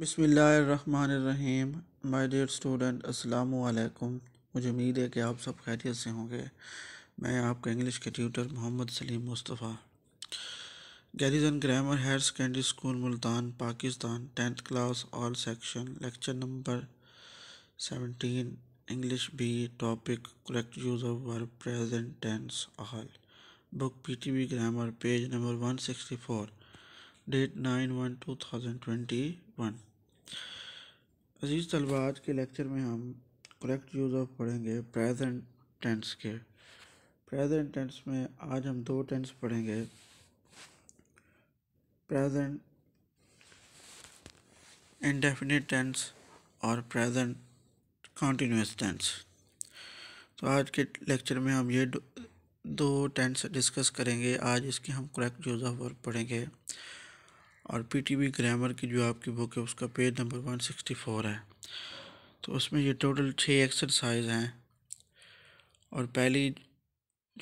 बिसमीम my dear student अस्सलाम वालेकुम मुझे उम्मीद है कि आप सब खैरियत से होंगे मैं आपका इंग्लिश के tutor Mohammad Salim Mustafa garrison grammar higher secondary school Multan Pakistan tenth class all section lecture number seventeen English B topic correct use of verb present tense all book PTB grammar page number one sixty four date nine one two thousand twenty one अजीज़ तलबा आज के lecture में हम correct use of पढ़ेंगे present tense के present tense में आज हम दो टेंस पढ़ेंगे प्रेजेंट इंडेफिनिट टेंस और प्रेजेंट कॉन्टीन्यूस टेंस तो आज के लेक्चर में हम ये दो टेंस डिस्कस करेंगे आज इसके हम करेक्ट यूज़ ऑफ वर्क पढ़ेंगे और पीटीबी ग्रामर की जो आपकी बुक है उसका page number one sixty four है तो उसमें ये टोटल छः एक्सरसाइज हैं और पहली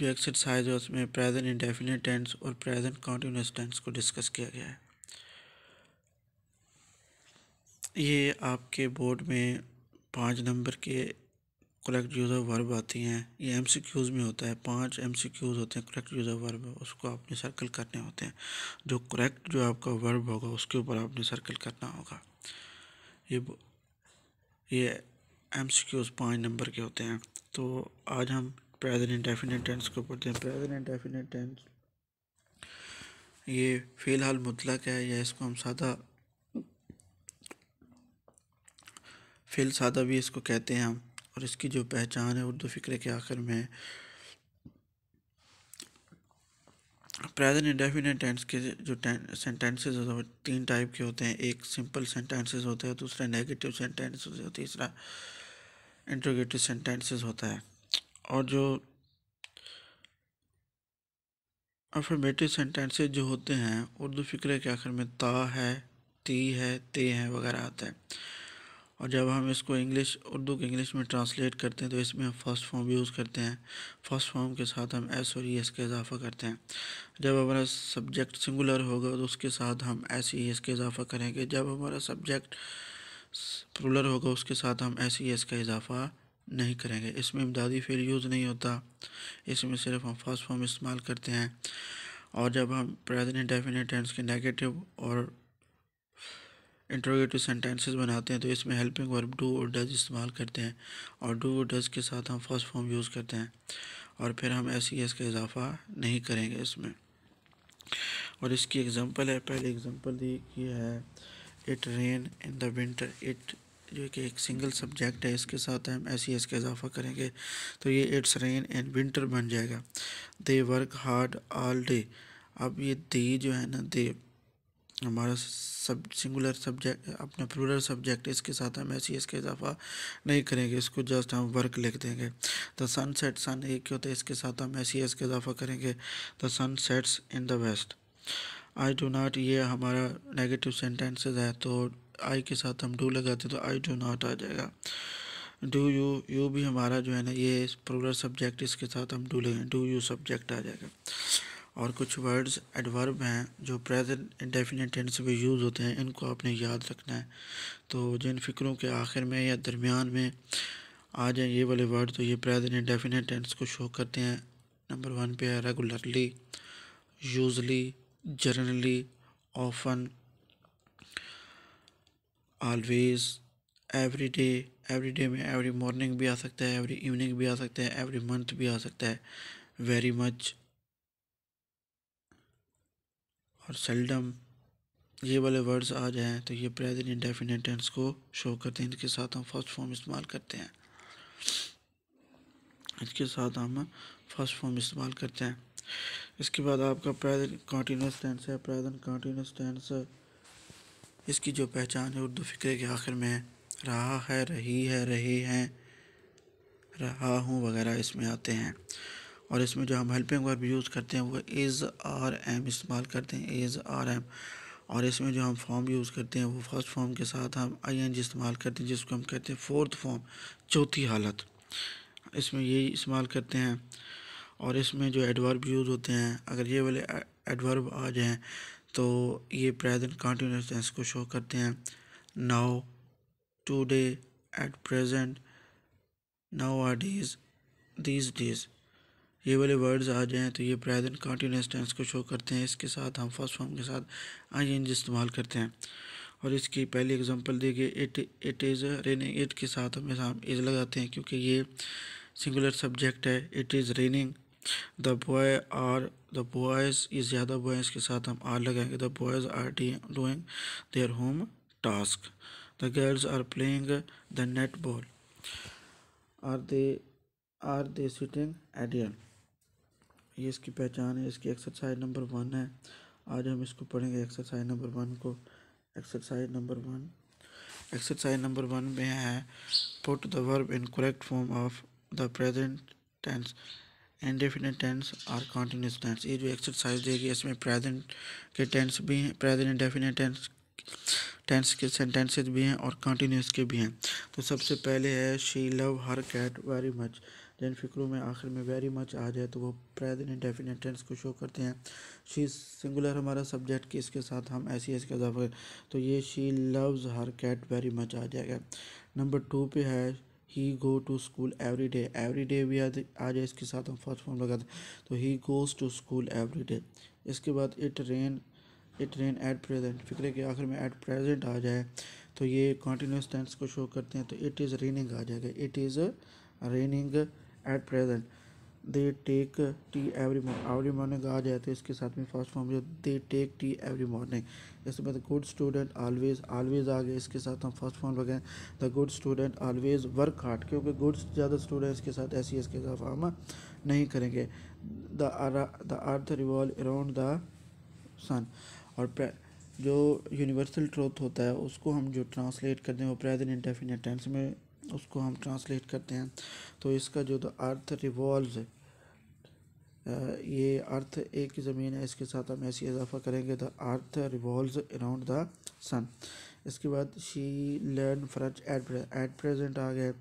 जो एक्सरसाइज है उसमें प्रेजेंट इंडेफिनेट टेंस और प्रेजेंट कॉन्टीन्यूस टेंस को डिस्कस किया गया है ये आपके बोर्ड में पाँच नंबर के करेक्ट यूज़र वर्ब आती हैं ये एम सी क्यूज़ में होता है पांच एम सी क्यूज़ होते हैं करेक्ट यूज़र वर्ब उसको आपने सर्कल करने होते हैं जो करेक्ट जो आपका वर्ब होगा उसके ऊपर आपने सर्कल करना होगा ये ये एम सी क्यूज़ पाँच नंबर के होते हैं तो आज हम प्रेजेंट डेफिनेट टेंस को पढ़ते हैं प्रेजेंट डेफिनेट टेंस ये फ़िलहाल मुतलक है या इसको हम सादा फिल सादा भी इसको कहते हैं हम और इसकी जो पहचान है उर्दू फ़िक्र के आखिर में प्रेजेंट इंडेफिनेट टेंस के जो सेंटेंसेस होते हैं तीन टाइप के होते हैं एक सिंपल सेंटेंसेस होते हैं दूसरा नेगेटिव सेंटेंसेस होते हैं तीसरा इंट्रोगेटिव सेंटेंसेस होता है और जो अफर्मेटिव सेंटेंसेस जो होते हैं उर्दू फ़िक्र के आखिर में ता है ती है ते हैं वगैरह आता है और जब हम इसको इंग्लिश उर्दू के इंग्लिश में ट्रांसलेट करते हैं तो इसमें हम फर्स्ट फॉर्म यूज़ करते हैं फर्स्ट फॉर्म के साथ हम एस और ई e एस का इजाफा करते हैं जब हमारा सब्जेक्ट सिंगुलर होगा तो उसके साथ हम एस ई एस का इजाफा करेंगे जब हमारा सब्जेक्ट प्लूरल होगा उसके साथ हम एस ई एस का इजाफा नहीं करेंगे इसमें इमदादी फेल यूज़ नहीं होता इसमें सिर्फ हम फर्स्ट फॉर्म इस्तेमाल करते हैं और जब हम प्रेजेंट डेफिनेट टेंस के नेगेटिव और इंट्रोगेटिव सेंटेंसेस बनाते हैं तो इसमें हेल्पिंग वर्ब डू और डज इस्तेमाल करते हैं और डू और डज के साथ हम फर्स्ट फॉर्म यूज़ करते हैं और फिर हम एस ई एस का इजाफा नहीं करेंगे इसमें और इसकी एग्ज़ाम्पल है पहले एग्ज़ाम्पल दी कि है it rain in the winter it जो कि एक सिंगल सब्जेक्ट है इसके साथ हम एस ई एस का इजाफा करेंगे तो ये इट्स रेन इन विंटर बन जाएगा they work hard all day अब ये दे जो है ना दे हमारा सब सिंगुलर सब्जेक्ट अपना प्लूरल सब्जेक्ट इसके साथ हम ऐसी इसका इजाफा नहीं करेंगे इसको जस्ट हम वर्क लिख देंगे द सन सेट सन एक होता है इसके साथ हम ऐसी का इजाफा करेंगे the sun sets in the west I do not ये हमारा नेगेटिव सेंटेंसेज है तो आई के साथ हम डू लगाते तो आई डो नॉट आ जाएगा डू यू यू भी हमारा जो है ना ये प्लूरल सब्जेक्ट इसके साथ हम डू लगें डू यू सब्जेक्ट आ जाएगा और कुछ वर्ड्स एडवर्ब हैं जो प्रेजेंट इंडेफिनेट टेंस में यूज़ होते हैं इनको आपने याद रखना है तो जिन फ़िक्रों के आखिर में या दरमियान में आ जाए ये वाले वर्ड तो ये प्रेजेंट इंडेफिनेट टेंस को शो करते हैं नंबर वन पे है regularly usually generally often always every day every day में एवरी मॉर्निंग भी आ सकता है एवरी इवनिंग भी आ सकता है एवरी मंथ भी आ सकता है वेरी मच और सेल्डम ये वाले वर्ड्स आ जाएँ तो ये प्रेजेंट इंडेफिनेट टेंस को शो करते हैं इनके साथ हम फर्स्ट फॉर्म इस्तेमाल करते हैं इसके साथ हम फर्स्ट फॉर्म इस्तेमाल करते हैं इसके बाद आपका प्रेजेंट कॉन्टीन्यूस टेंस है प्रेजेंट कॉन्टीन्यूस टेंस इसकी जो पहचान है उर्दू फ़िक्रे के आखिर में है रहा है रही है रहे हैं रहा हूँ वगैरह इसमें आते हैं और इसमें जो हम हेल्पिंग वर्ब यूज़ करते हैं वो इज़ आर एम इस्तेमाल करते हैं इज़ आर एम और इसमें जो हम फॉर्म यूज़ करते हैं वो फर्स्ट फॉर्म के साथ हम आई एन जी इस्तेमाल करते हैं जिसको हम कहते हैं फोर्थ फॉर्म चौथी हालत इसमें यही इस्तेमाल करते हैं और इसमें जो एडवर्ब यूज़ होते हैं अगर ये वाले एडवर्ब आ जाएँ तो ये प्रेजेंट कंटिन्यूस टेंस को शो करते हैं now today at present nowadays these days ये वाले वर्ड्स आ जाएँ तो ये प्रेजेंट कॉन्टीन्यूस टेंस को शो करते हैं इसके साथ हम फर्स्ट फॉर्म के साथ आई एन इस्तेमाल करते हैं और इसकी पहली एग्जांपल दी गई it it is raining it के साथ हमेशा हम इज़ लगाते हैं क्योंकि ये सिंगुलर सब्जेक्ट है it is raining the boy are the boys is ज़्यादा बॉयज़ के साथ हम आर लगाएंगे the boys are doing their home task the girls are playing the netball are they are they sitting idle ये इसकी पहचान है इसकी एक्सरसाइज नंबर वन है आज हम इसको पढ़ेंगे एक्सरसाइज नंबर वन को exercise number one exercise number one में है put the verb in correct form of the present tense indefinite tense और कॉन्टीन्यूस टेंस ये जो एक्सरसाइज देगी इसमें प्रेजेंट के टेंस भी हैं प्रेजेंट इंडेफिनेट टेंस टेंस के सेंटेंसेज भी हैं और कॉन्टीन्यूस के भी हैं तो सबसे पहले है she love her cat very much जिन फिक्रों में आखिर में वेरी मच आ जाए तो वो प्रेजेंट डेफिनेट टेंस को शो करते हैं शी सिंगुलर हमारा सब्जेक्ट कि इसके साथ हम ऐसी ऐसी का इजाफा करें तो ये she loves her cat very much आ जाएगा नंबर टू पे है he go to school every day every day भी आ जाए इसके साथ हम फर्स्ट फॉर्म लगाते तो he goes to school every day इसके बाद it rain it rain at present फिक्रे के आखिर में एट प्रेजेंट आ जाए तो ये कॉन्टीन्यूस टेंस को शो करते हैं तो इट इज़ रेनिंग आ जाएगा it is raining at present they take tea every morning every morning आ जाए तो इसके साथ में फर्स्ट फॉर्म जो they take tea every morning इसके बाद गुड स्टूडेंट ऑलवेज ऑलवेज आ गए इसके साथ हम फर्स्ट फॉर्म लगाएं the good student always work hard क्योंकि गुड ज़्यादा स्टूडेंट्स के साथ ऐसी इसके साथ हम नहीं करेंगे the earth revolve around the sun और जो यूनिवर्सल ट्रूथ होता है उसको हम जो ट्रांसलेट करते हैं वो प्रेजेंट इंडेफिनेट टेंस में उसको हम ट्रांसलेट करते हैं तो इसका जो द अर्थ रिवॉल्व ये अर्थ एक ही ज़मीन है इसके साथ हम ऐसी इजाफा करेंगे the earth revolve around the sun इसके बाद she learn French at at present आ गए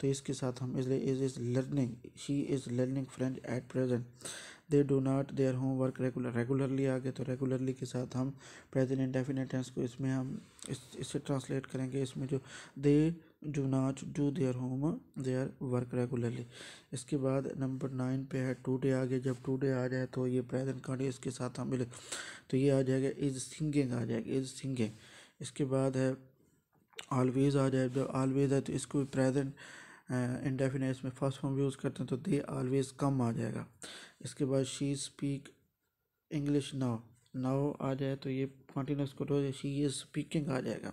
तो इसके साथ हम इसलिए is is learning she is learning French at present they do not their homework regular regularly आ गए तो रेगुलरली के साथ हम प्रेजेंट इंडेफिनेट टेंस को इसमें हम इस इससे ट्रांसलेट करेंगे इसमें जो they do not do their home their work regularly इसके बाद नंबर नाइन पे है टू डे आ गया जब टू डे आ जाए तो ये प्रेजेंट कार्ड के साथ हम मिले तो ये आ जाएगा इज सिंगिंग आ जाएगा इज सिंगिंग इसके बाद है ऑलवेज आ जाए जब ऑलवेज है तो इसको प्रेजेंट इंडेफिनेट uh, में फर्स्ट फॉर्म यूज़ करते हैं तो दे ऑलवेज कम आ जाएगा इसके बाद she speak English now now आ जाए तो ये कॉन्टीन्यूस को शी इज़ स्पीकिंग आ जाएगा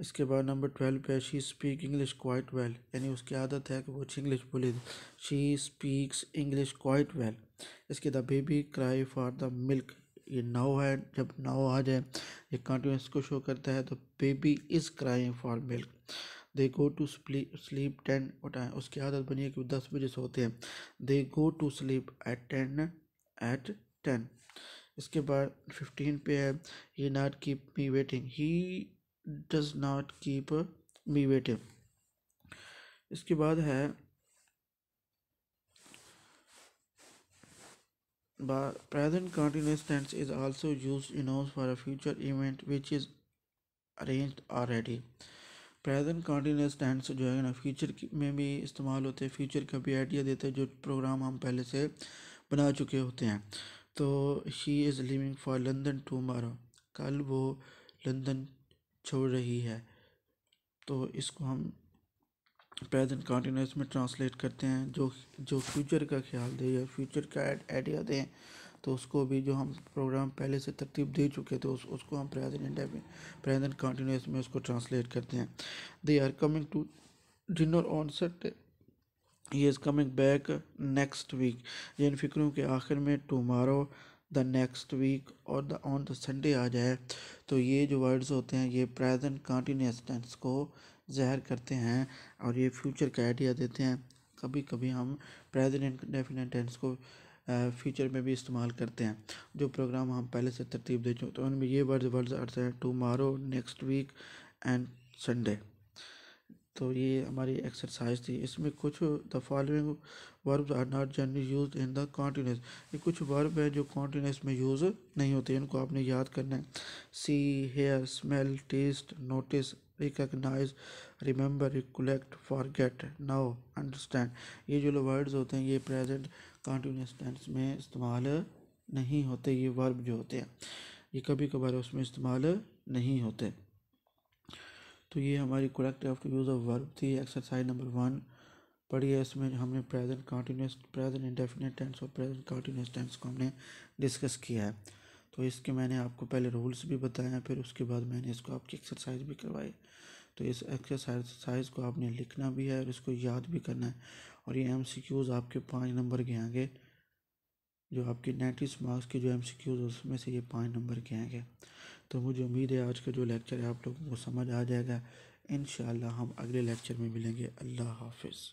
इसके बाद नंबर ट्वेल्व पे she speak English quite well यानी उसकी आदत है कि वो अच्छी इंग्लिश बोले she speaks English quite well इसके the baby cry for the milk ये नाव है जब नाव आ जाए ये कंटिन्यूस को शो करता है तो baby is crying for milk they go to sleep ten उठाएं उसकी आदत बनी है कि दस बजे सोते हैं they go to sleep at ten at ten इसके बाद फिफ्टीन पे है he not keep me waiting he does not keep me वेटिव इसके बाद है present continuous tense is also use in for a future event event is is arranged already present continuous tense जो है ना फ्यूचर में भी इस्तेमाल होते हैं फ्यूचर का भी आइडिया देते हैं जो प्रोग्राम हम पहले से बना चुके होते हैं तो she is living for London tomorrow कल वो लंदन छोड़ रही है तो इसको हम प्रेजेंट कॉन्टीन्यूस में ट्रांसलेट करते हैं जो जो फ्यूचर का ख्याल दे या फ्यूचर का आइडिया दें तो उसको भी जो हम प्रोग्राम पहले से तरतीब दे चुके थे तो उस उसको हम प्रेजेंट प्रेजेंट कॉन्टीन्यूस में उसको ट्रांसलेट करते हैं they are coming to dinner on set he is coming back next week जिन इन फिक्रों के आखिर में टमारो द नेक्स्ट वीक और द ऑन द संडे आ जाए तो ये जो वर्ड्स होते हैं ये प्रेजेंट कंटिन्यूस टेंस को जहर करते हैं और ये फ्यूचर का आइडिया देते हैं कभी कभी हम प्रेजेंट डेफिनेट टेंस को फ्यूचर में भी इस्तेमाल करते हैं जो प्रोग्राम हम पहले से तरतीब दे चुके तो उनमें ये वर्ड वर्ड्स आते हैं tomorrow next week and Sunday तो ये हमारी एक्सरसाइज थी इसमें कुछ the following verbs are not generally use in the continuous ये कुछ वर्ब हैं जो कॉन्टीन्यूस में यूज़ नहीं होते इनको आपने याद करना है see hear smell taste notice recognise remember recollect forget now understand ये जो वर्ड्स होते हैं ये प्रेजेंट कॉन्टीन्यूस टेंस में इस्तेमाल नहीं होते ये वर्ब जो होते हैं ये कभी कभार उसमें इस्तेमाल नहीं होते तो ये हमारी correct after use of verb थी एक्सरसाइज नंबर वन पढ़ी है इसमें हमने present continuous present indefinite tense और प्रेजेंट कॉन्टीन्यूस टेंस को हमने डिस्कस किया है तो इसके मैंने आपको पहले रूल्स भी बताए हैं फिर उसके बाद मैंने इसको आपकी एक्सरसाइज भी करवाई तो इस एक्सरसाइज को आपने लिखना भी है और इसको याद भी करना है और ये क्यूज़ आपके पाँच नंबर के आएंगे जो आपके नाइन्टीस मार्क्स के जो क्यूज़ उसमें से ये पाँच नंबर के आएंगे तो मुझे उम्मीद है आज का जो लेक्चर है आप लोगों को समझ आ जाएगा इन हम अगले लेक्चर में मिलेंगे अल्लाह हाफिज़